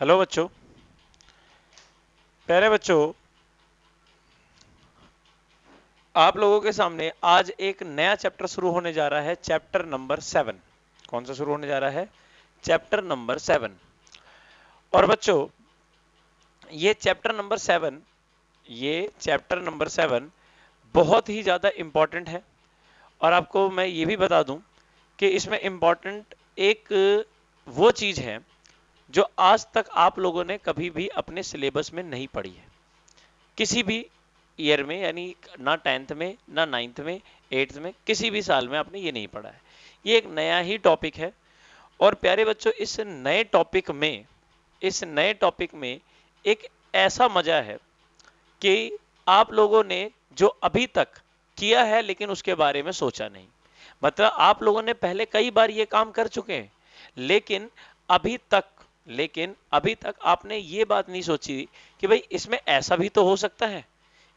Hello बच्चों प्यारे बच्चों आप लोगों के सामने आज एक नया चैप्टर शुरू होने जा रहा है चैप्टर नंबर सेवन कौन सा शुरू होने जा रहा है चैप्टर नंबर सेवन और बच्चों ये चैप्टर नंबर सेवन ये चैप्टर नंबर सेवन बहुत ही ज़्यादा इंपॉर्टेंट है और आपको मैं ये भी बता दूं कि इसमें इंपॉर्टेंट एक वो चीज़ है जो आज तक आप लोगों ने कभी भी अपने सिलेबस में नहीं पढ़ी है किसी भी ईयर में यानी ना टेंथ में ना नाइन्थ में एट्थ में किसी भी साल में आपने ये नहीं पढ़ा है ये एक नया ही टॉपिक है और प्यारे बच्चों इस नए टॉपिक में इस नए टॉपिक में एक ऐसा मज़ा है कि आप लोगों ने जो अभी तक किया है लेकिन उसके बारे में सोचा नहीं मतलब आप लोगों ने पहले कई बार ये काम कर चुके हैं लेकिन अभी तक लेकिन अभी तक आपने ये बात नहीं सोची कि भाई इसमें ऐसा भी तो हो सकता है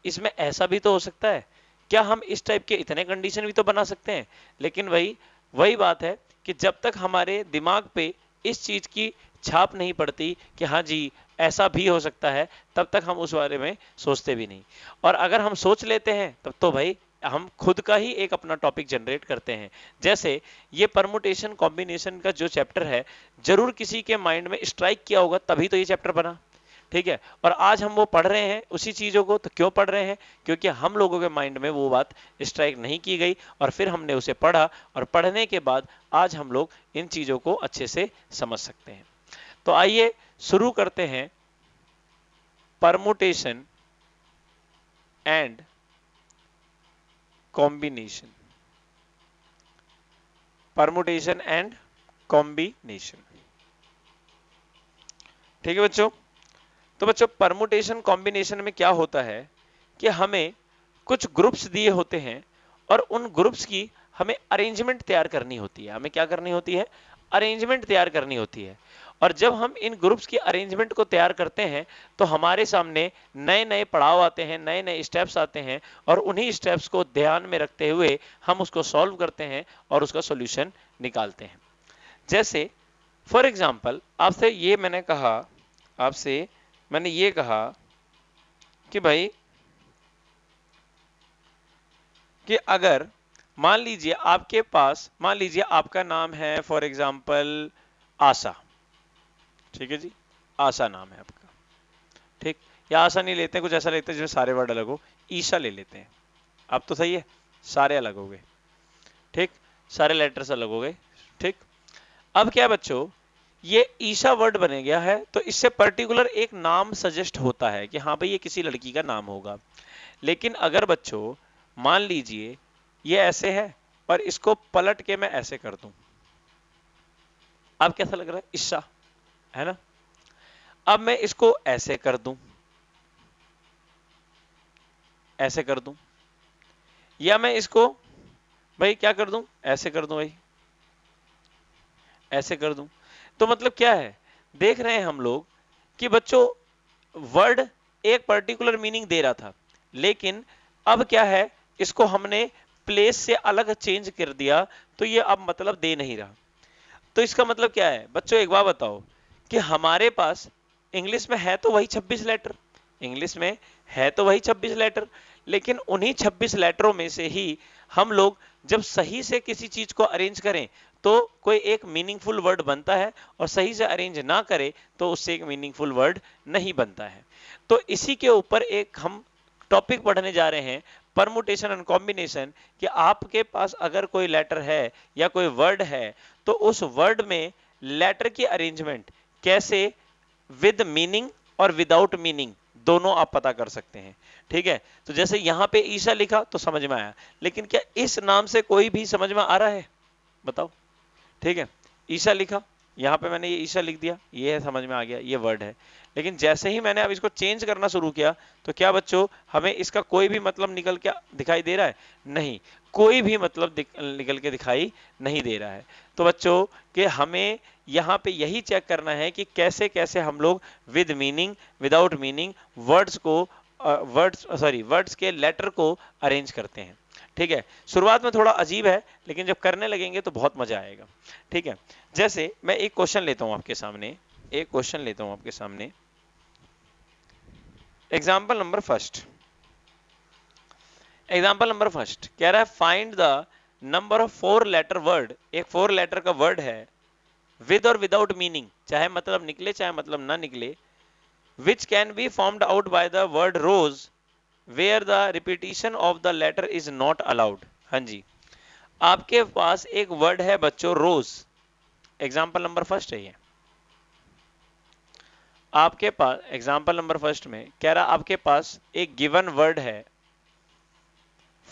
इसमें ऐसा भी तो हो सकता है क्या हम इस टाइप के इतने कंडीशन भी तो बना सकते हैं लेकिन भाई वही बात है कि जब तक हमारे दिमाग पे इस चीज़ की छाप नहीं पड़ती कि हाँ जी ऐसा भी हो सकता है तब तक हम उस बारे में सोचते भी नहीं और अगर हम सोच लेते हैं तब तो भाई हम खुद का ही एक अपना टॉपिक जनरेट करते हैं जैसे ये परमोटेशन कॉम्बिनेशन का जो चैप्टर है जरूर किसी के माइंड में स्ट्राइक किया होगा तभी तो ये चैप्टर बना ठीक है और आज हम वो पढ़ रहे हैं उसी चीज़ों को तो क्यों पढ़ रहे हैं क्योंकि हम लोगों के माइंड में वो बात स्ट्राइक नहीं की गई और फिर हमने उसे पढ़ा और पढ़ने के बाद आज हम लोग इन चीज़ों को अच्छे से समझ सकते हैं तो आइए शुरू करते हैं permutation and combination permutation and combination ठीक है बच्चों तो बच्चों परमुटेशन कॉम्बिनेशन में क्या होता है कि हमें कुछ ग्रुप्स दिए होते हैं और उन ग्रुप्स की हमें अरेंजमेंट तैयार करनी होती है हमें क्या करनी होती है अरेंजमेंट तैयार करनी होती है और जब हम इन ग्रुप्स की अरेंजमेंट को तैयार करते हैं तो हमारे सामने नए नए पड़ाव आते हैं नए नए स्टेप्स आते हैं और उन्हीं स्टेप्स को ध्यान में रखते हुए हम उसको सॉल्व करते हैं और उसका सोल्यूशन निकालते हैं जैसे फॉर एग्जाम्पल आपसे ये मैंने कहा आपसे मैंने ये कहा कि भाई कि अगर मान लीजिए आपके पास मान लीजिए आपका नाम है फॉर एग्जाम्पल आशा ठीक है जी आशा नाम है आपका ठीक या आशा नहीं लेते हैं कुछ ऐसा लेते हैं जिसमें सारे वर्ड अलग हो ईशा ले लेते हैं अब तो सही है सारे अलग हो गए ठीक सारे लेटर्स अलग हो गए ठीक अब क्या बच्चों ये ईशा वर्ड बने गया है तो इससे पर्टिकुलर एक नाम सजेस्ट होता है कि हाँ भाई ये किसी लड़की का नाम होगा लेकिन अगर बच्चों मान लीजिए ये ऐसे है और इसको पलट के मैं ऐसे कर दूं अब कैसा लग रहा है ईशा है ना अब मैं इसको ऐसे कर दूं ऐसे कर दूं या मैं इसको भाई क्या कर दूं ऐसे कर दूं भाई ऐसे कर दूं तो मतलब क्या है देख रहे हैं हम लोग कि बच्चों वर्ड एक पर्टिकुलर मीनिंग दे रहा था लेकिन अब क्या है इसको हमने प्लेस से अलग चेंज कर दिया तो ये अब मतलब दे नहीं रहा तो इसका मतलब क्या है बच्चों एक बार बताओ कि हमारे पास इंग्लिश में है तो वही 26 लेटर इंग्लिश में है तो वही 26 लेटर लेकिन उन्हीं 26 लेटरों में से ही हम लोग जब सही से किसी चीज को अरेंज करें तो कोई एक मीनिंगफुल वर्ड बनता है और सही से अरेंज ना करें तो उससे एक मीनिंगफुल वर्ड नहीं बनता है तो इसी के ऊपर एक हम टॉपिक पढ़ने जा रहे हैं परमुटेशन एंड कॉम्बिनेशन कि आपके पास अगर कोई लेटर है या कोई वर्ड है तो उस वर्ड में लेटर की अरेंजमेंट कैसे विद मीनिंग और विदाउट मीनिंग दोनों आप पता कर सकते हैं ठीक है तो जैसे यहां पे ईशा लिखा तो समझ में आया लेकिन क्या इस नाम से कोई भी समझ में आ रहा है बताओ ठीक है ईशा लिखा यहां पे मैंने ये ईशा लिख दिया ये है समझ में आ गया ये वर्ड है लेकिन जैसे ही मैंने अब इसको चेंज करना शुरू किया तो क्या बच्चों हमें इसका कोई भी मतलब निकल के दिखाई दे रहा है नहीं कोई भी मतलब निकल के दिखाई नहीं दे रहा है तो बच्चों के हमें यहाँ पे यही चेक करना है कि कैसे कैसे हम लोग with meaning without meaning words को वर्ड्स सॉरी वर्ड्स के लेटर को अरेंज करते हैं ठीक है शुरुआत में थोड़ा अजीब है लेकिन जब करने लगेंगे तो बहुत मजा आएगा ठीक है जैसे मैं एक क्वेश्चन लेता हूँ आपके सामने एक क्वेश्चन लेता हूँ आपके सामने example number first example number first कह रहा है find the number of four letter word एक फोर लेटर का वर्ड है विद और विदाउट मीनिंग चाहे मतलब निकले चाहे मतलब ना निकले which can be formed out by the word rose where the repetition of the letter is not allowed हाँ जी आपके पास एक वर्ड है बच्चों रोज एग्जाम्पल नंबर फर्स्ट है ये आपके पास एग्जाम्पल नंबर फर्स्ट में कह रहा आपके पास एक गिवन वर्ड है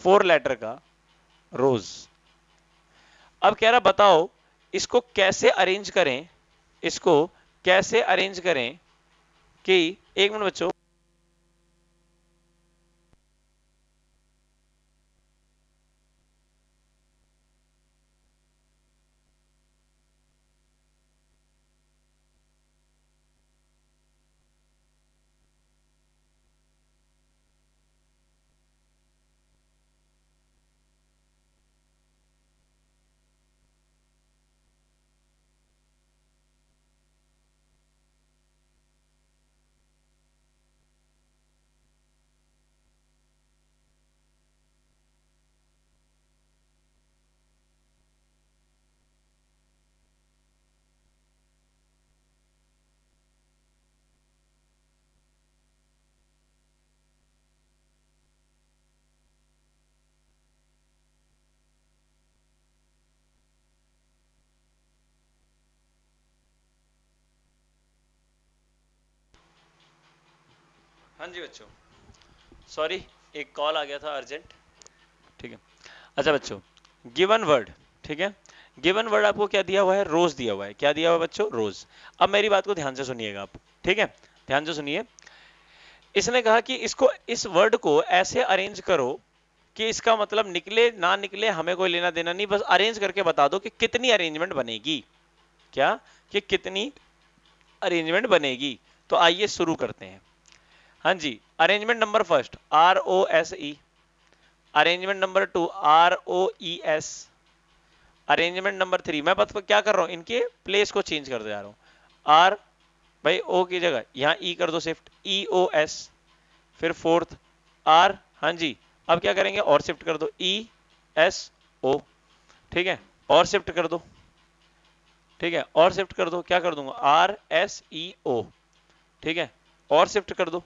फोर लेटर का रोज अब कह रहा बताओ इसको कैसे अरेंज करें इसको कैसे अरेंज करें कि एक मिनट बच्चों हाँ जी बच्चों सॉरी एक कॉल आ गया था अर्जेंट ठीक है अच्छा बच्चों गिवन वर्ड ठीक है गिवन वर्ड आपको क्या दिया हुआ है रोज दिया हुआ है क्या दिया हुआ है बच्चों रोज अब मेरी बात को ध्यान से सुनिएगा आप ठीक है ध्यान से सुनिए इसने कहा कि इसको इस वर्ड को ऐसे अरेंज करो कि इसका मतलब निकले ना निकले हमें कोई लेना देना नहीं बस अरेंज करके बता दो कि कितनी अरेंजमेंट बनेगी क्या कि कितनी अरेंजमेंट बनेगी तो आइए शुरू करते हैं हाँ जी arrangement number first R O S E arrangement number two R O E S arrangement number three मैं पथ क्या कर रहा हूं इनके प्लेस को चेंज कर जा रहा हूं आर भाई ओ की जगह यहाँ ई e कर दो शिफ्ट ई ओ एस फिर फोर्थ आर हाँ जी अब क्या करेंगे और शिफ्ट कर दो ई एस ओ ठीक है और शिफ्ट कर दो ठीक है और शिफ्ट कर दो क्या कर दूंगा आर एस ई ओ ठीक है और शिफ्ट कर दो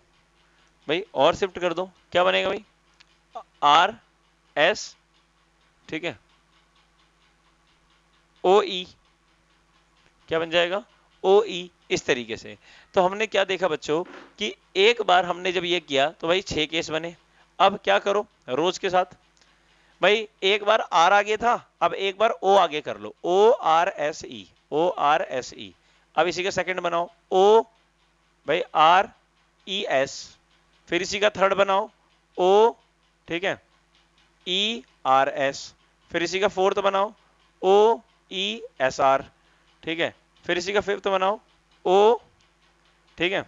भाई और शिफ्ट कर दो क्या बनेगा भाई आर एस ठीक है ओ ई e। क्या बन जाएगा ओ ई e, इस तरीके से तो हमने क्या देखा बच्चों कि एक बार हमने जब ये किया तो भाई छह केस बने अब क्या करो रोज के साथ भाई एक बार आर आगे था अब एक बार ओ आगे कर लो O R S E O R S E अब इसी का सेकंड बनाओ ओ भाई आर ई एस फिर इसी का थर्ड बनाओ ओ ठीक है ई आर एस फिर इसी का फोर्थ बनाओ ओ ई एस आर ठीक है फिर इसी का फिफ्थ बनाओ ओ ठीक है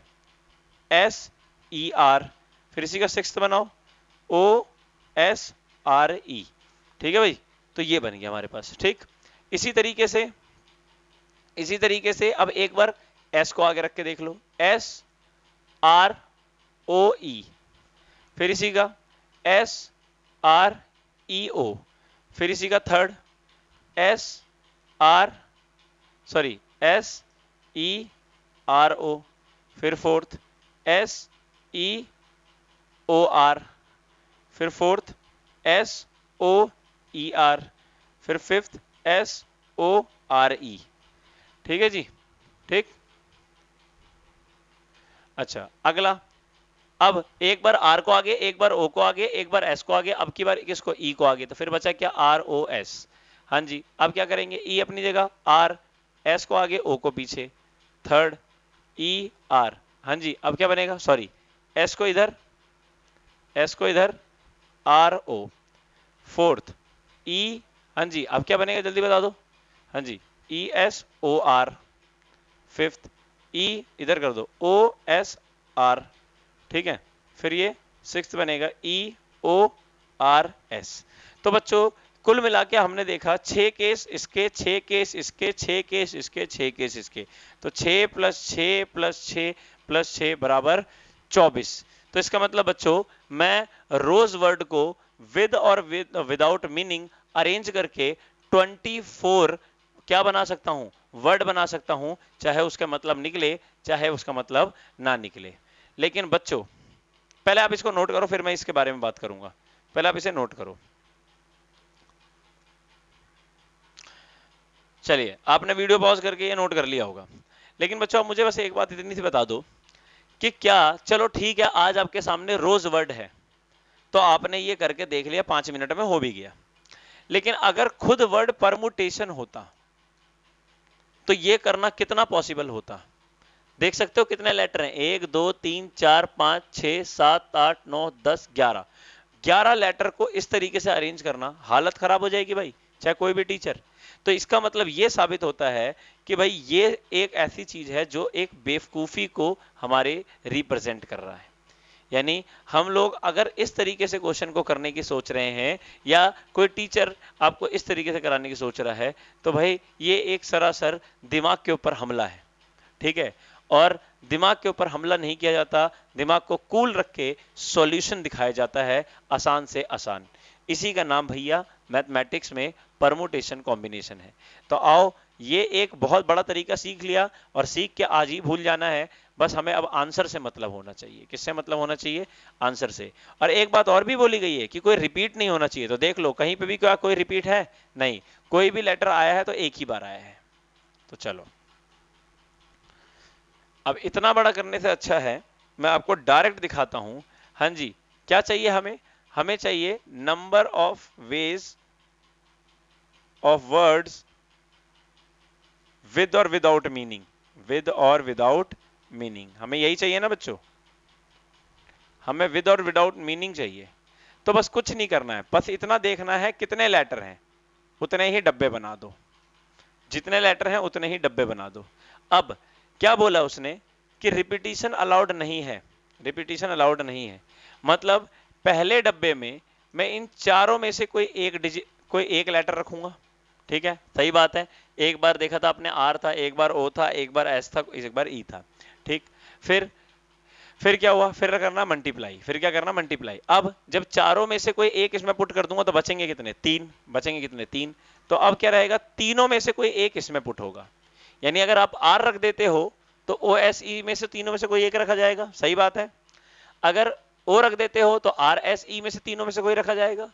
एस ई आर फिर इसी का सिक्स बनाओ ओ एस आर ई ठीक है भाई तो ये बन गया हमारे पास ठीक इसी तरीके से इसी तरीके से अब एक बार एस को आगे रख के देख लो S R O E e. फिर इसी का एस आर ई ओ फिर इसी का third S R sorry S E R O फिर fourth S E O R फिर fourth S O E R फिर fifth S O R E ठीक है जी ठीक अच्छा अगला अब एक बार आर को आगे एक बार ओ को आगे एक बार एस को आगे अब की बार किसको ई e को आगे तो फिर बचा क्या आर ओ एस हाँ जी अब क्या करेंगे ई e अपनी जगह आर एस को आगे ओ को पीछे थर्ड ई आर हाँ जी अब क्या बनेगा सॉरी एस को इधर एस को इधर आर ओ फोर्थ ई हाँ जी अब क्या बनेगा जल्दी बता दो हाँ जी E S O R fifth E इधर कर दो ओ एस आर ठीक है फिर ये सिक्स बनेगा ई ओ आर एस तो बच्चों कुल मिला के हमने देखा छः केस इसके छः केस इसके छः केस इसके छः केस इसके तो छः प्लस छः प्लस छः प्लस छः बराबर चौबीस तो इसका मतलब बच्चों मैं रोज वर्ड को विद और विदाउट मीनिंग अरेंज करके 24 क्या बना सकता हूं वर्ड बना सकता हूं चाहे उसका मतलब निकले चाहे उसका मतलब ना निकले लेकिन बच्चों पहले आप इसको नोट करो फिर मैं इसके बारे में बात करूंगा पहले आप इसे नोट करो चलिए आपने वीडियो पॉज करके ये नोट कर लिया होगा लेकिन बच्चों आप मुझे बस एक बात इतनी सी बता दो कि क्या चलो ठीक है आज आपके सामने रोज वर्ड है तो आपने ये करके देख लिया पांच मिनट में हो भी गया लेकिन अगर खुद वर्ड परमुटेशन होता तो ये करना कितना पॉसिबल होता देख सकते हो कितने लेटर हैं एक दो तीन चार पांच छ सात आठ नौ दस ग्यारह ग्यारह लेटर को इस तरीके से अरेंज करना हालत खराब हो जाएगी भाई चाहे कोई भी टीचर तो इसका मतलब ये साबित होता है कि भाई ये एक ऐसी चीज है जो एक बेवकूफ़ी को हमारे रिप्रेजेंट कर रहा है यानी हम लोग अगर इस तरीके से क्वेश्चन को करने की सोच रहे हैं या कोई टीचर आपको इस तरीके से कराने की सोच रहा है तो भाई ये एक सरासर दिमाग के ऊपर हमला है ठीक है और दिमाग के ऊपर हमला नहीं किया जाता दिमाग को कूल रख के सॉल्यूशन दिखाया जाता है आसान से आसान इसी का नाम भैया मैथमेटिक्स में परमोटेशन कॉम्बिनेशन है तो आओ ये एक बहुत बड़ा तरीका सीख लिया और सीख के आज ही भूल जाना है बस हमें अब आंसर से मतलब होना चाहिए किससे मतलब होना चाहिए आंसर से और एक बात और भी बोली गई है कि कोई रिपीट नहीं होना चाहिए तो देख लो कहीं पे भी क्या कोई रिपीट है नहीं कोई भी लेटर आया है तो एक ही बार आया है तो चलो अब इतना बड़ा करने से अच्छा है मैं आपको डायरेक्ट दिखाता हूं हाँ जी क्या चाहिए हमें हमें चाहिए number of ways of words with और विदाउट मीनिंग विद और विदाउट मीनिंग हमें यही चाहिए ना बच्चों हमें विद और विदाउट मीनिंग चाहिए तो बस कुछ नहीं करना है बस इतना देखना है कितने लेटर हैं उतने ही डब्बे बना दो जितने लेटर हैं उतने ही डब्बे बना दो अब क्या बोला उसने कि रिपीटिशन अलाउड नहीं है रिपीटिशन अलाउड नहीं है मतलब पहले डब्बे में मैं इन चारों में से कोई एक डिजिट कोई एक लेटर रखूंगा ठीक है सही बात है एक बार देखा था आपने आर था एक बार ओ था एक बार एस था एक बार ई e था ठीक फिर फिर क्या हुआ फिर करना मल्टीप्लाई फिर क्या करना मल्टीप्लाई अब जब चारों में से कोई एक इसमें पुट कर दूंगा तो बचेंगे कितने तीन बचेंगे कितने तीन तो अब क्या रहेगा तीनों में से कोई एक इसमें पुट होगा यानी अगर आप आर रख देते हो तो ओ एस ई में से तीनों में से कोई एक रखा जाएगा सही बात है अगर ओ रख देते हो तो आर एस ई में से तीनों में से कोई रखा जाएगा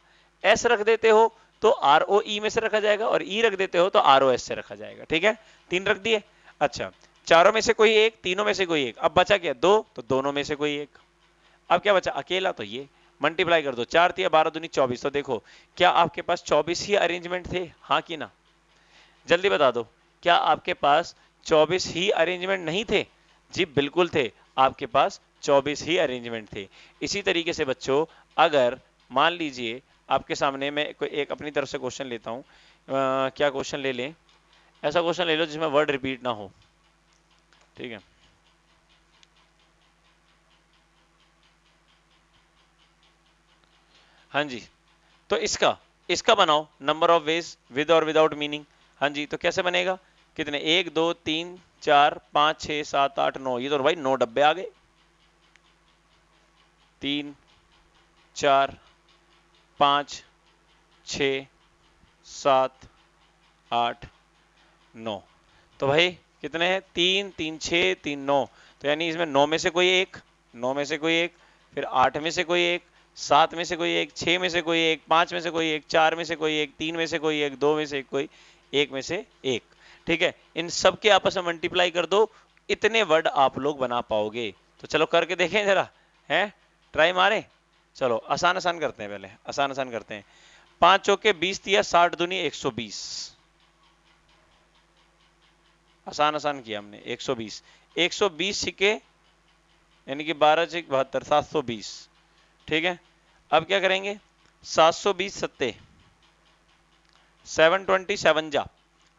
एस रख देते हो तो आर ओ ई में से रखा जाएगा और ई e रख देते हो तो आर ओ एस से रखा जाएगा ठीक है तीन रख दिए अच्छा चारों में से कोई एक तीनों में से कोई एक अब बचा क्या दो तो दोनों में से कोई एक अब क्या बचा अकेला तो ये मल्टीप्लाई कर दो चार थी बारह दूनी चौबीस तो देखो क्या आपके पास चौबीस ही अरेंजमेंट थे हाँ कि ना जल्दी बता दो क्या आपके पास 24 ही अरेंजमेंट नहीं थे जी बिल्कुल थे आपके पास 24 ही अरेंजमेंट थे इसी तरीके से बच्चों अगर मान लीजिए आपके सामने मैं कोई एक अपनी तरफ से क्वेश्चन लेता हूँ क्या क्वेश्चन ले लें ऐसा क्वेश्चन ले लो जिसमें वर्ड रिपीट ना हो ठीक है हाँ जी तो इसका इसका बनाओ नंबर ऑफ वेज विद और विदाउट मीनिंग हाँ जी तो कैसे बनेगा कितने एक दो तीन चार पाँच छह सात आठ नौ ये तो भाई नौ डब्बे आ गए तीन चार पांच छ सात आठ नौ तो भाई कितने हैं तीन तीन छ तीन नौ तो यानी इसमें नौ में से कोई एक नौ में से कोई एक फिर आठ में से कोई एक सात में से कोई एक छ में से कोई एक पांच में से कोई एक चार में से कोई एक तीन में से कोई एक दो में से कोई एक में से एक ठीक है इन सब के आपस में मल्टीप्लाई कर दो इतने वर्ड आप लोग बना पाओगे तो चलो करके देखें जरा है ट्राई मारे चलो आसान आसान करते हैं पहले आसान आसान करते हैं पांच चौके बीस दिया साठ दुनी एक सौ बीस आसान आसान किया हमने एक सौ बीस एक सौ बीस सिक्के यानी कि बारह से बहत्तर सात सौ बीस ठीक है अब क्या करेंगे सात सौ बीस सत्ते सेवन ट्वेंटी सेवन जा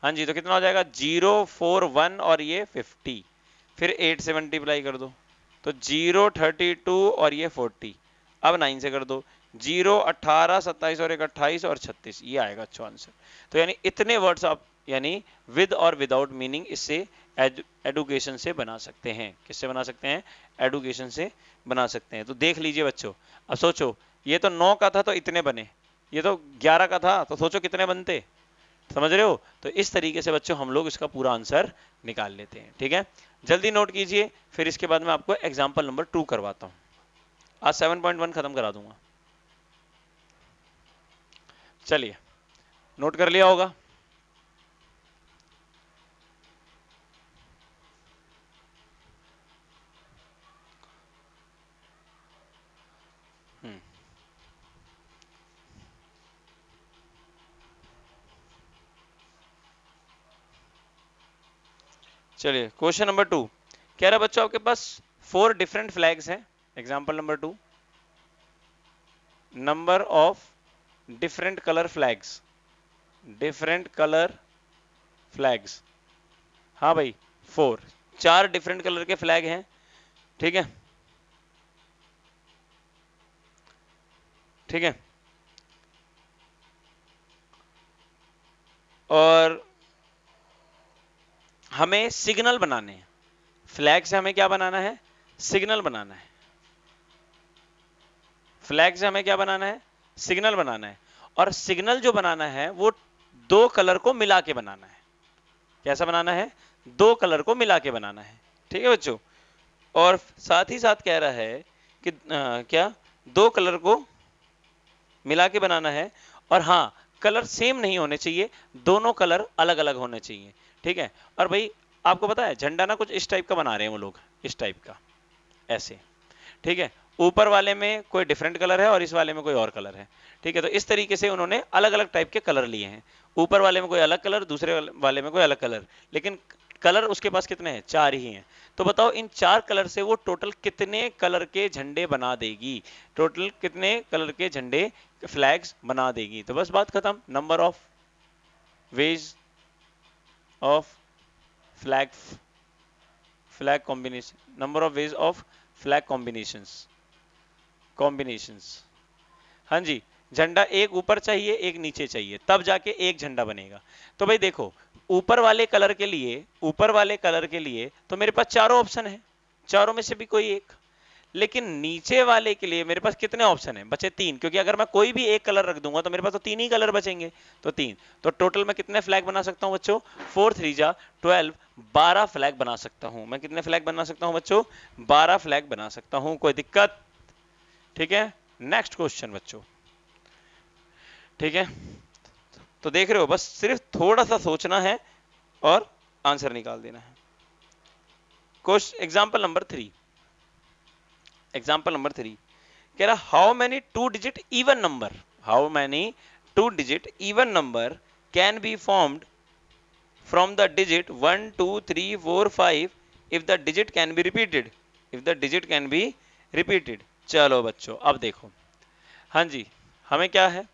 हाँ जी तो कितना हो जाएगा जीरो फोर वन और ये फिफ्टी फिर एट से मल्टीप्लाई कर दो तो जीरो थर्टी टू और ये फोर्टी अब नाइन से कर दो जीरो अट्ठारह सत्ताईस और एक अट्ठाईस और छत्तीस ये आएगा अच्छा आंसर तो यानी इतने वर्ड्स आप यानी विद और विदाउट मीनिंग इससे एडुकेशन से बना सकते हैं किससे बना सकते हैं एडुकेशन से बना सकते हैं तो देख लीजिए बच्चों अब सोचो ये तो नौ का था तो इतने बने ये तो ग्यारह का था तो सोचो कितने बनते समझ रहे हो तो इस तरीके से बच्चों हम लोग इसका पूरा आंसर निकाल लेते हैं ठीक है जल्दी नोट कीजिए फिर इसके बाद मैं आपको एग्जाम्पल नंबर टू करवाता हूँ आज वन खत्म करा दूंगा चलिए नोट कर लिया होगा चलिए क्वेश्चन नंबर टू कह रहा बच्चों आपके पास फोर डिफरेंट फ्लैग्स हैं example number two number of different colour flags different colour flags हाँ भाई फोर चार डिफरेंट कलर के फ्लैग हैं ठीक है ठीक है और हमें सिग्नल बनाने हैं फ्लैग से हमें क्या बनाना है सिग्नल बनाना है फ्लैग से हमें क्या बनाना है सिग्नल बनाना है और सिग्नल जो बनाना है वो दो कलर को मिला के बनाना है कैसा बनाना है दो कलर को मिला के बनाना है ठीक है बच्चों और साथ ही साथ कह रहा है कि आ, क्या दो कलर को मिला के बनाना है और हाँ कलर सेम नहीं होने चाहिए दोनों कलर अलग अलग होने चाहिए ठीक है और भाई आपको पता है झंडा ना कुछ इस टाइप का बना रहे हैं वो लोग इस टाइप का ऐसे ठीक है ऊपर वाले में कोई डिफरेंट कलर है और इस वाले में कोई और कलर है ठीक है तो इस तरीके से उन्होंने अलग अलग टाइप के कलर लिए हैं ऊपर वाले में कोई अलग कलर दूसरे वाले में कोई अलग कलर लेकिन कलर उसके पास कितने हैं चार ही हैं तो बताओ इन चार कलर से वो टोटल कितने कलर के झंडे बना देगी टोटल कितने कलर के झंडे फ्लैग्स बना देगी तो बस बात खत्म number of ways of flag flag combination number of ways of flag combinations combinations हाँ जी झंडा एक ऊपर चाहिए एक नीचे चाहिए तब जाके एक झंडा बनेगा तो भाई देखो ऊपर वाले कलर के लिए ऊपर वाले कलर के लिए तो मेरे पास चारों ऑप्शन है चारों में से भी कोई एक लेकिन नीचे वाले के लिए मेरे पास कितने ऑप्शन हैं बचे तीन क्योंकि अगर मैं कोई भी एक कलर रख दूंगा तो मेरे पास तो तीन ही कलर बचेंगे तो तीन तो टोटल मैं कितने फ्लैग बना सकता हूं बच्चों फोर थ्री जा ट्वेल्व बारह फ्लैग बना सकता हूं मैं कितने फ्लैग बना सकता हूं बच्चों बारह फ्लैग बना सकता हूं कोई दिक्कत ठीक है नेक्स्ट क्वेश्चन बच्चों ठीक है तो देख रहे हो बस सिर्फ थोड़ा सा सोचना है और आंसर निकाल देना है question example number three example number three कह रहा how many two digit even number how many two digit even number can be formed from the digit one two three four five if the digit can be repeated if the digit can be repeated चलो बच्चों अब देखो हाँ जी हमें क्या है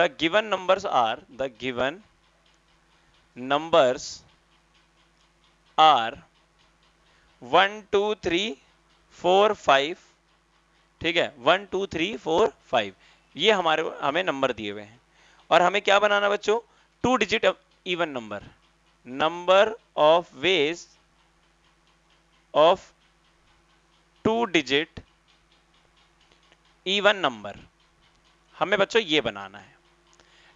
the given number are the given numbers are one two three four five ठीक है one two three four five ये हमारे हमें नंबर दिए हुए हैं और हमें क्या बनाना बच्चों two digit even number number of ways of two digit even number हमें बच्चों ये बनाना है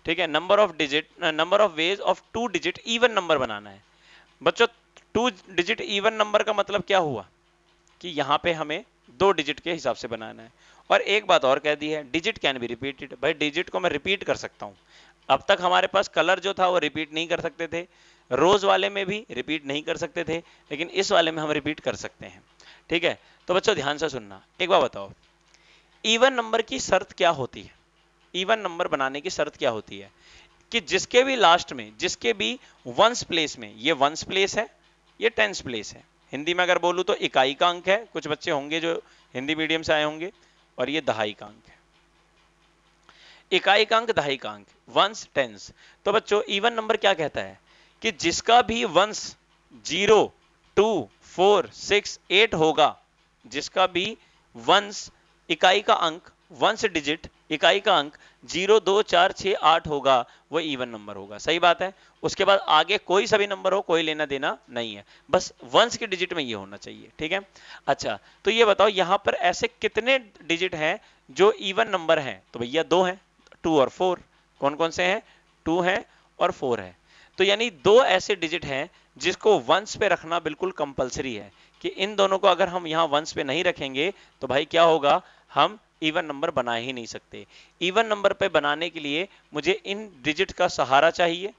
ठीक है number of digit number of ways of two digit even number बनाना है बच्चों टू डिजिट इवन नंबर का मतलब क्या हुआ कि यहाँ पे हमें दो डिजिट के हिसाब से बनाना है और एक बात और कह दी है डिजिट कैन बी रिपीटेड भाई डिजिट को मैं रिपीट कर सकता हूँ अब तक हमारे पास कलर जो था वो रिपीट नहीं कर सकते थे रोज वाले में भी रिपीट नहीं कर सकते थे लेकिन इस वाले में हम रिपीट कर सकते हैं ठीक है तो बच्चों ध्यान से सुनना एक बार बताओ इवन नंबर की शर्त क्या होती है इवन नंबर बनाने की शर्त क्या होती है कि जिसके भी लास्ट में जिसके भी वंस प्लेस में ये वंस प्लेस है ये टेंस प्लेस है हिंदी में अगर बोलूँ तो इकाई का अंक है कुछ बच्चे होंगे जो हिंदी मीडियम से आए होंगे और ये दहाई का अंक है इकाई का अंक दहाई का अंक वंश टेंस तो बच्चों इवन नंबर क्या कहता है कि जिसका भी वंश zero two four six eight होगा जिसका भी वंश इकाई का अंक वंश डिजिट इकाई का अंक जीरो दो चार छ आठ होगा वो इवन नंबर होगा सही बात है उसके बाद आगे कोई सभी नंबर हो कोई लेना देना नहीं है बस वंश के डिजिट में ये होना चाहिए ठीक है अच्छा तो ये बताओ यहां पर ऐसे कितने डिजिट हैं जो इवन नंबर हैं तो भैया दो हैं टू और फोर कौन कौन से हैं टू हैं और फोर है तो यानी दो ऐसे डिजिट हैं जिसको वंश पे रखना बिल्कुल कंपल्सरी है कि इन दोनों को अगर हम यहां वंश पे नहीं रखेंगे तो भाई क्या होगा हम इवन नंबर बना ही नहीं सकते इवन नंबर पे बनाने के लिए मुझे इन डिजिट का सहारा चाहिए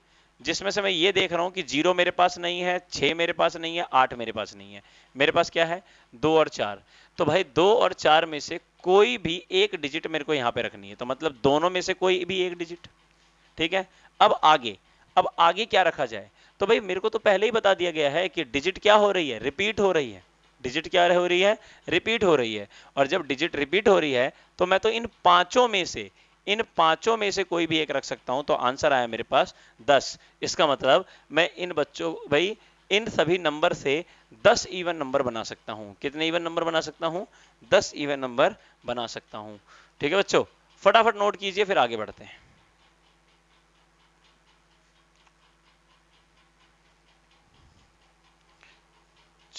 जिसमें से मैं ये देख रहा हूं कि जीरो मेरे पास नहीं है छह मेरे पास नहीं है आठ मेरे पास नहीं है मेरे पास क्या है दो और चार तो भाई दो और चार में से कोई भी एक डिजिट मेरे को यहां पे रखनी है तो मतलब दोनों में से कोई भी एक डिजिट ठीक है अब आगे अब आगे क्या रखा जाए तो भाई मेरे को तो पहले ही बता दिया गया है कि डिजिट क्या हो रही है रिपीट हो रही है डिजिट क्या हो रही है रिपीट हो रही है और जब डिजिट रिपीट हो रही है तो मैं तो इन पांचों में से इन पांचों में से कोई भी एक रख सकता हूं तो आंसर आया मेरे पास दस इसका मतलब मैं इन बच्चों भाई इन सभी नंबर से दस इवन नंबर बना सकता हूं कितने इवन नंबर बना सकता हूं दस इवन नंबर बना सकता हूं ठीक है बच्चों फटाफट नोट कीजिए फिर आगे बढ़ते हैं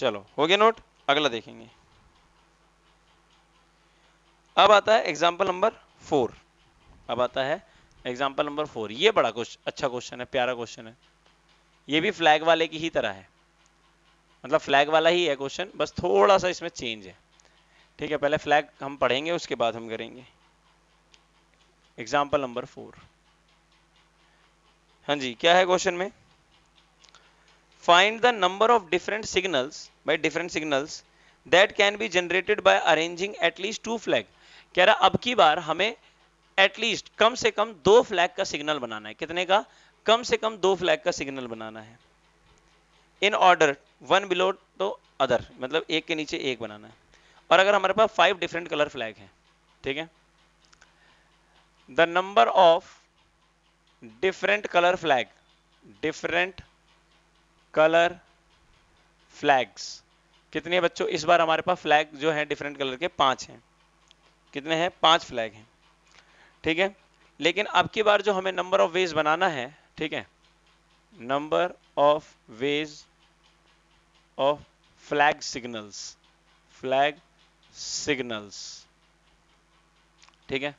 चलो हो गया नोट अगला देखेंगे अब आता है एग्जाम्पल नंबर फोर अब आता है एग्जाम्पल नंबर फोर ये बड़ा क्वेश्चन अच्छा क्वेश्चन है प्यारा क्वेश्चन है ये भी फ्लैग वाले की ही तरह है मतलब फ्लैग वाला ही है क्वेश्चन बस थोड़ा सा इसमें चेंज है ठीक है पहले फ्लैग हम पढ़ेंगे उसके बाद हम करेंगे एग्जाम्पल नंबर फोर हाँ जी क्या है क्वेश्चन में find the number of different signals by different signals that can be generated by arranging at least two flag कह रहा अब की बार हमें एटलीस्ट कम से कम दो फ्लैग का सिग्नल बनाना है कितने का कम से कम दो फ्लैग का सिग्नल बनाना है in order one below to other मतलब एक के नीचे एक बनाना है और अगर हमारे पास फाइव डिफरेंट कलर फ्लैग है ठीक है the number of different colour flag different colour flags कितने बच्चों इस बार हमारे पास फ्लैग जो है डिफरेंट कलर के पांच हैं कितने हैं पांच फ्लैग हैं ठीक है लेकिन अब की बार जो हमें नंबर ऑफ वेज बनाना है ठीक है number of ways of flag signals flag signals ठीक है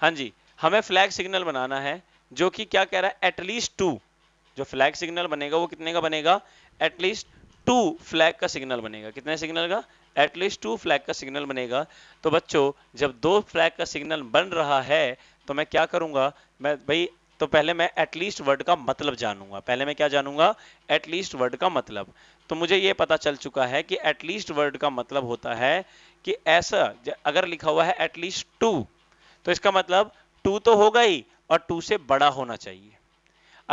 हाँ जी हमें फ्लैग सिग्नल बनाना है जो कि क्या कह रहा है एटलीस्ट टू जो फ्लैग सिग्नल बनेगा वो कितने का बनेगा एटलीस्ट टू फ्लैग का सिग्नल बनेगा कितने सिग्नल का एटलीस्ट टू फ्लैग का सिग्नल बनेगा तो बच्चों जब दो फ्लैग का सिग्नल बन रहा है तो मैं क्या करूंगा मैं भाई तो पहले मैं एटलीस्ट वर्ड का मतलब जानूंगा पहले मैं क्या जानूंगा एटलीस्ट वर्ड का मतलब तो मुझे ये पता चल चुका है कि एटलीस्ट वर्ड का मतलब होता है कि ऐसा अगर लिखा हुआ है एटलीस्ट टू तो इसका मतलब टू तो होगा ही और टू से बड़ा होना चाहिए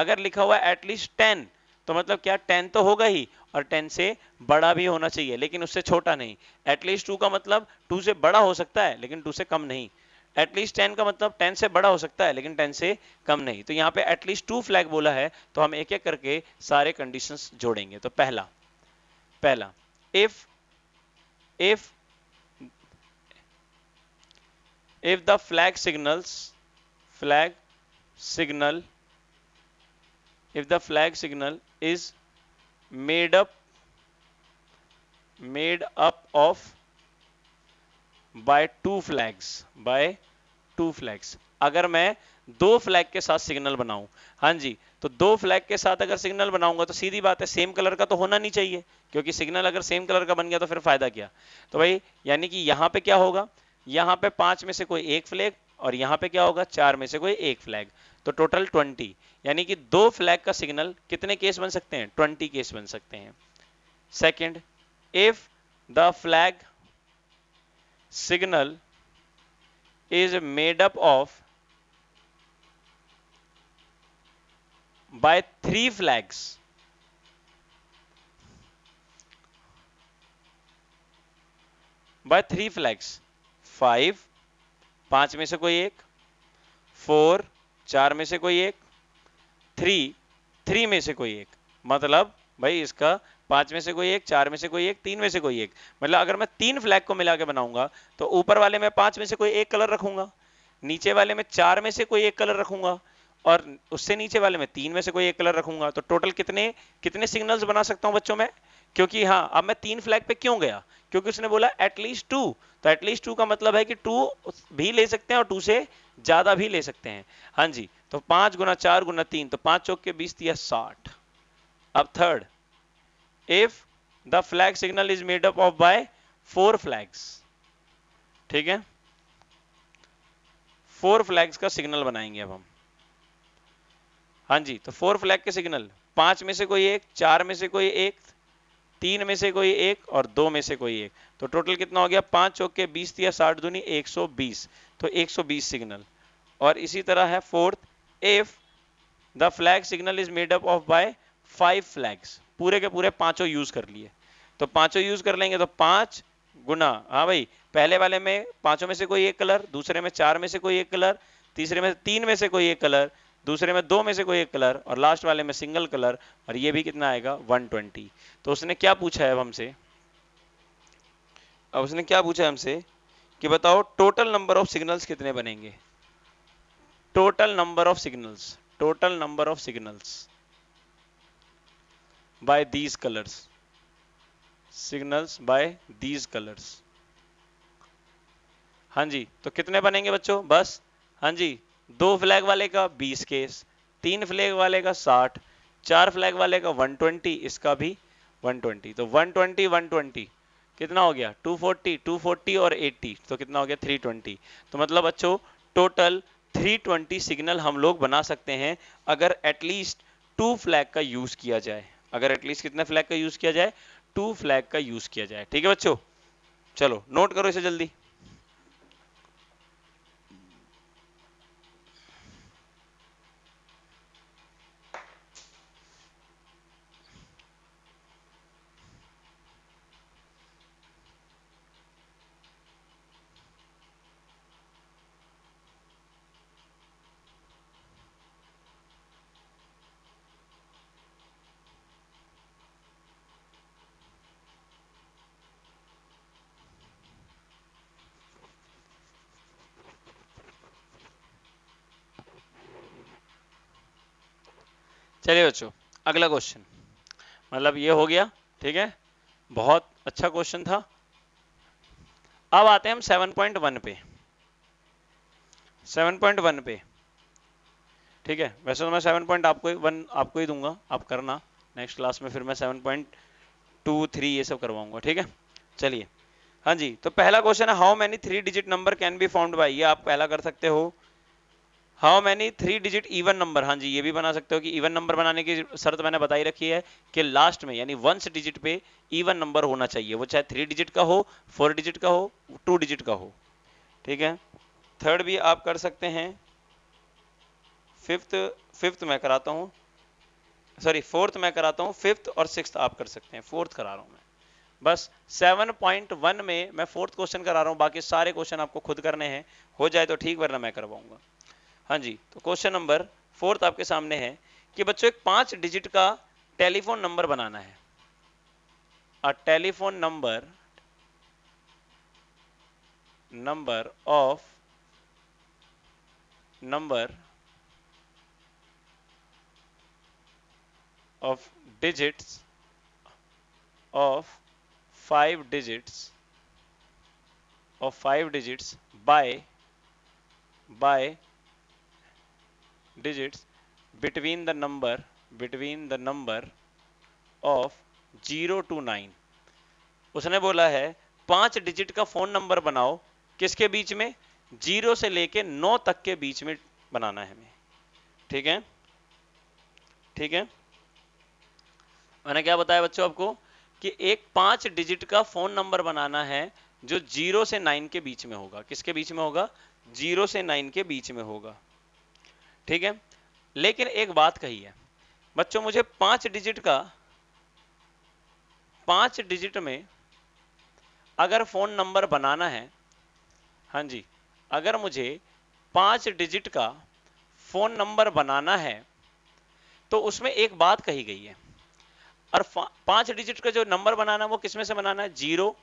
अगर लिखा हुआ है एटलीस्ट टेन तो मतलब क्या टेन तो होगा ही और 10 से बड़ा भी होना चाहिए लेकिन उससे छोटा नहीं एटलीस्ट टू का मतलब टू से बड़ा हो सकता है लेकिन टू से कम नहीं एटलीस्ट टेन का मतलब टेन से बड़ा हो सकता है लेकिन टेन से कम नहीं तो यहाँ पे एटलीस्ट टू फ्लैग बोला है तो हम एक एक करके सारे कंडीशन जोड़ेंगे तो पहला पहला if if if the flag signals flag signal if the flag signal is made up made up of by two flags by two flags अगर मैं दो फ्लैग के साथ सिग्नल बनाऊं हाँ जी तो दो फ्लैग के साथ अगर सिग्नल बनाऊंगा तो सीधी बात है सेम कलर का तो होना नहीं चाहिए क्योंकि सिग्नल अगर सेम कलर का बन गया तो फिर फायदा क्या तो भाई यानी कि यहां पे क्या होगा यहां पे पांच में से कोई एक फ्लैग और यहाँ पे क्या होगा चार में से कोई एक फ्लैग तो टोटल ट्वेंटी यानी कि दो फ्लैग का सिग्नल कितने केस बन सकते हैं ट्वेंटी केस बन सकते हैं second if the flag signal is made up of by three flags by three flags five पांच में से कोई एक फोर चार में से कोई एक थ्री थ्री में से कोई एक मतलब भाई इसका पांच में से कोई एक चार में से कोई एक तीन में से कोई एक मतलब अगर मैं तीन फ्लैग को मिला के बनाऊंगा तो ऊपर वाले में पांच में से कोई एक कलर रखूंगा नीचे वाले में चार में से कोई एक कलर रखूंगा और उससे नीचे वाले में तीन में से कोई एक कलर रखूंगा तो टोटल कितने कितने सिग्नल्स बना सकता हूं बच्चों में क्योंकि हाँ अब मैं तीन फ्लैग पे क्यों गया क्योंकि उसने बोला एटलीस्ट टू तो एटलीस्ट टू का मतलब है कि टू भी ले सकते हैं और टू से ज्यादा भी ले सकते हैं हाँ जी तो पांच गुना चार गुना तीन तो पांच चौक के बीस दिया साठ अब third if the flag signal is made up of by four flags ठीक है फोर फ्लैग्स का सिग्नल बनाएंगे अब हम हाँ जी तो फोर फ्लैग के सिग्नल पांच में से कोई एक चार में से कोई एक तीन में से कोई एक और दो में से कोई एक तो टोटल कितना हो गया पाँच चौके बीस या साठ दूनी एक सौ बीस तो एक सौ बीस सिग्नल और इसी तरह है fourth if the flag signal is made up of by five flags पूरे के पूरे पांचों यूज कर लिए तो पांचों यूज कर लेंगे तो पांच गुना हाँ भाई पहले वाले में पांचों में से कोई एक कलर दूसरे में चार में से कोई एक कलर तीसरे में तीन में से कोई एक कलर दूसरे में दो में से कोई एक कलर और लास्ट वाले में सिंगल कलर और ये भी कितना आएगा 120 तो उसने क्या पूछा है अब हमसे अब उसने क्या पूछा है हमसे कि बताओ टोटल नंबर ऑफ सिग्नल्स कितने बनेंगे total number of signals total number of signals by these colours signals by these colours हाँ जी तो कितने बनेंगे बच्चों बस हाँ जी दो फ्लैग वाले का 20 केस तीन फ्लैग वाले का 60 चार फ्लैग वाले का 120 इसका भी 120 तो 120 120 कितना हो गया 240 240 और 80 तो कितना हो गया 320 तो मतलब अच्छो टोटल 320 सिग्नल हम लोग बना सकते हैं अगर एटलीस्ट टू फ्लैग का यूज किया जाए अगर एटलीस्ट कितने फ्लैग का यूज किया जाए टू फ्लैग का यूज किया जाए ठीक है बच्चों चलो नोट करो इसे जल्दी चलिए बच्चों अगला क्वेश्चन मतलब ये हो गया ठीक है बहुत अच्छा क्वेश्चन था अब आते हैं हम सेवन पॉइंट वन पे सेवन पॉइंट वन पे ठीक है वैसे तो मैं सेवन पॉइंट आपको वन आपको ही दूंगा आप करना नेक्स्ट क्लास में फिर मैं सेवन पॉइंट टू थ्री ये सब करवाऊंगा ठीक है चलिए हाँ जी तो पहला क्वेश्चन है how many three digit number can be found by ये आप पहला कर सकते हो how many three digit even number हाँ जी ये भी बना सकते हो कि इवन नंबर बनाने की शर्त मैंने बताई रखी है कि लास्ट में यानी वंस डिजिट पे इवन नंबर होना चाहिए वो चाहे थ्री डिजिट का हो फोर डिजिट का हो टू डिजिट का हो ठीक है थर्ड भी आप कर सकते हैं फिफ्थ फिफ्थ मैं कराता हूँ सॉरी फोर्थ मैं कराता हूँ फिफ्थ और सिक्स आप कर सकते हैं फोर्थ करा रहा हूँ मैं बस 7.1 में मैं फोर्थ क्वेश्चन करा रहा हूँ बाकी सारे क्वेश्चन आपको खुद करने हैं हो जाए तो ठीक वरना मैं करवाऊंगा हाँ जी तो क्वेश्चन नंबर फोर्थ आपके सामने है कि बच्चों एक पांच डिजिट का टेलीफोन नंबर बनाना है a telephone number number of number of digits of five digits of five digits by by digits between the number between the number of zero to 9 उसने बोला है पांच डिजिट का फोन नंबर बनाओ किसके बीच में जीरो से लेके नौ तक के बीच में बनाना है हमें ठीक है ठीक है मैंने क्या बताया बच्चों आपको कि एक पांच डिजिट का फोन नंबर बनाना है जो जीरो से नाइन के बीच में होगा किसके बीच में होगा जीरो से नाइन के बीच में होगा ठीक है लेकिन एक बात कही है बच्चों मुझे पांच डिजिट का पांच डिजिट में अगर फोन नंबर बनाना है हाँ जी अगर मुझे पांच डिजिट का फोन नंबर बनाना है तो उसमें एक बात कही गई है और पांच डिजिट का जो नंबर बनाना है वो किसमें से बनाना है जीरो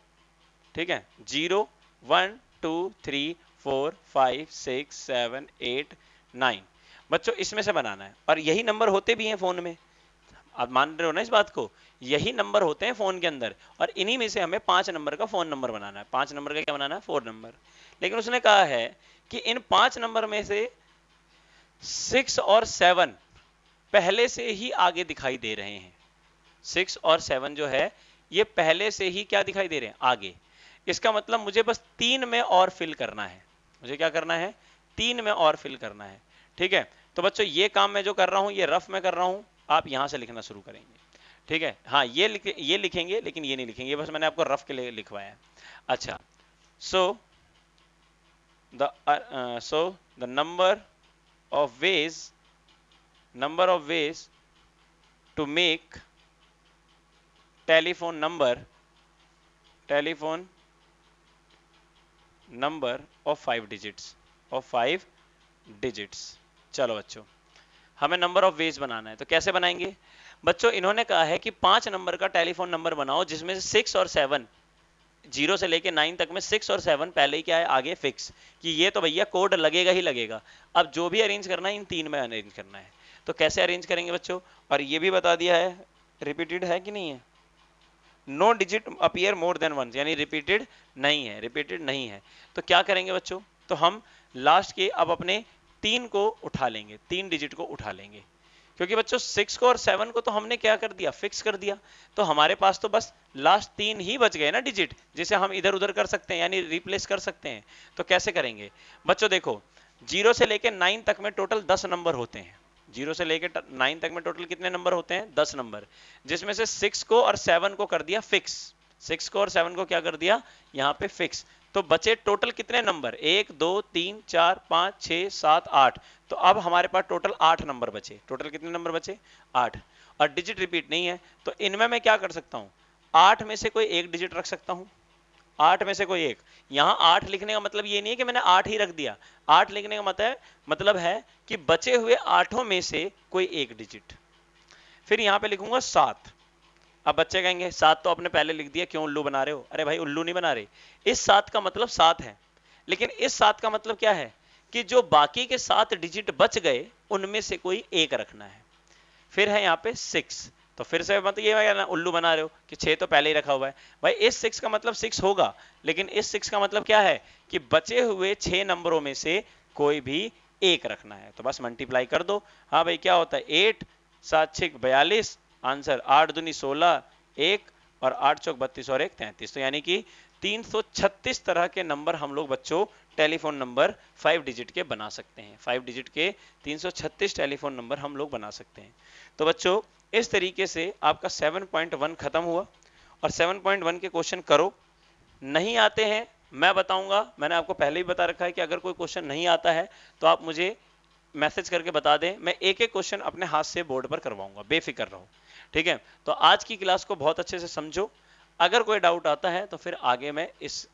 ठीक है zero one two three four five six seven eight nine बच्चों इसमें से बनाना है और यही नंबर होते भी हैं फ़ोन में आप मान रहे हो ना इस बात को यही नंबर होते हैं फ़ोन के अंदर और इन्हीं में से हमें पांच नंबर का फ़ोन नंबर बनाना है पांच नंबर का क्या बनाना है फोर नंबर लेकिन उसने कहा है कि इन पांच नंबर में से सिक्स और सेवन पहले से ही आगे दिखाई दे रहे हैं सिक्स और सेवन जो है ये पहले से ही क्या दिखाई दे रहे हैं आगे इसका मतलब मुझे बस तीन में और फिल करना है मुझे क्या करना है तीन में और फिल करना है ठीक है तो बच्चों ये काम मैं जो कर रहा हूं ये रफ में कर रहा हूं आप यहां से लिखना शुरू करेंगे ठीक है हाँ ये लिख, ये लिखेंगे लेकिन ये नहीं लिखेंगे बस मैंने आपको रफ के लिए लिखवाया है अच्छा so the the number of ways number of ways to make telephone number telephone number of five digits of five digits चलो बच्चों हमें नंबर ऑफ वेज बनाना है तो कैसे बनाएंगे बच्चों इन्होंने कहा है कि पांच नंबर का टेलीफोन नंबर बनाओ जिसमें से सिक्स और सेवन जीरो से लेके नाइन तक में सिक्स और सेवन पहले ही क्या है आगे फिक्स कि ये तो भैया कोड लगेगा ही लगेगा अब जो भी अरेंज करना है इन तीन में अरेंज करना है तो कैसे अरेंज करेंगे बच्चों और ये भी बता दिया है रिपीटेड है कि नहीं है no digit appear more than one यानी रिपीटेड नहीं है रिपीटेड नहीं है तो क्या करेंगे बच्चों तो हम लास्ट के अब अपने तीन को उठा लेंगे तीन डिजिट को उठा लेंगे क्योंकि बच्चों सिक्स को और सेवन को तो हमने क्या कर दिया फिक्स कर दिया तो हमारे पास तो बस लास्ट तीन ही बच गए ना डिजिट जिसे हम इधर उधर कर सकते हैं यानी रिप्लेस कर सकते हैं तो कैसे करेंगे बच्चों देखो जीरो से लेकर नाइन तक में टोटल दस नंबर होते हैं जीरो से लेकर नाइन तक में टोटल कितने नंबर होते हैं दस नंबर जिसमें से सिक्स को और सेवन को कर दिया फिक्स सिक्स को और सेवन को क्या कर दिया यहाँ पे फिक्स तो बचे टोटल कितने नंबर एक दो तीन चार पांच छह सात आठ तो अब हमारे पास टोटल आठ नंबर बचे टोटल कितने नंबर बचे आठ और डिजिट रिपीट नहीं है तो इनमें मैं क्या कर सकता हूं आठ में से कोई एक डिजिट रख सकता हूं आठ में से कोई एक यहां आठ लिखने का मतलब ये नहीं है कि मैंने आठ ही रख दिया आठ लिखने का मतलब मतलब है कि बचे हुए आठों में से कोई एक डिजिट फिर यहां पे लिखूंगा सात अब बच्चे कहेंगे सात तो आपने पहले लिख दिया क्यों उल्लू बना रहे हो अरे भाई उल्लू नहीं बना रहे इस सात का मतलब सात है लेकिन इस सात का मतलब क्या है कि जो बाकी के सात डिजिट बच गए उनमें से कोई एक रखना है फिर है यहाँ पे सिक्स तो फिर से मतलब ये ना उल्लू बना रहे हो कि छह तो पहले ही रखा हुआ है भाई इस सिक्स का मतलब सिक्स होगा लेकिन इस सिक्स का मतलब क्या है कि बचे हुए छह नंबरों में से कोई भी एक रखना है तो बस मल्टीप्लाई कर दो हाँ भाई क्या होता है एट सात छिक बयालीस आंसर आठ दुनी सोलह एक और आठ चौक बत्तीस और एक तैतीस तो यानी कि 336 तरह के नंबर हम लोग बच्चों टेलीफोन नंबर फाइव डिजिट के बना सकते हैं फाइव डिजिट के 336 टेलीफोन नंबर हम लोग बना सकते हैं तो बच्चों इस तरीके से आपका 7.1 खत्म हुआ और 7.1 के क्वेश्चन करो नहीं आते हैं मैं बताऊंगा मैंने आपको पहले ही बता रखा है कि अगर कोई क्वेश्चन नहीं आता है तो आप मुझे मैसेज करके बता दें मैं एक एक क्वेश्चन अपने हाथ से बोर्ड पर करवाऊंगा बेफिक्र रहो ठीक है तो आज की क्लास को बहुत अच्छे से समझो अगर कोई डाउट आता है तो फिर आगे मैं इस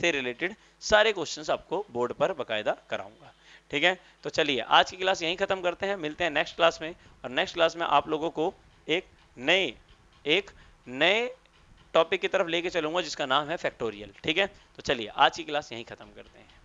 से रिलेटेड सारे क्वेश्चन आपको बोर्ड पर बाकायदा कराऊंगा ठीक है तो चलिए आज की क्लास यहीं खत्म करते हैं मिलते हैं नेक्स्ट क्लास में और नेक्स्ट क्लास में आप लोगों को एक नए एक नए टॉपिक की तरफ लेके चलूंगा जिसका नाम है फैक्टोरियल ठीक है तो चलिए आज की क्लास यहीं खत्म करते हैं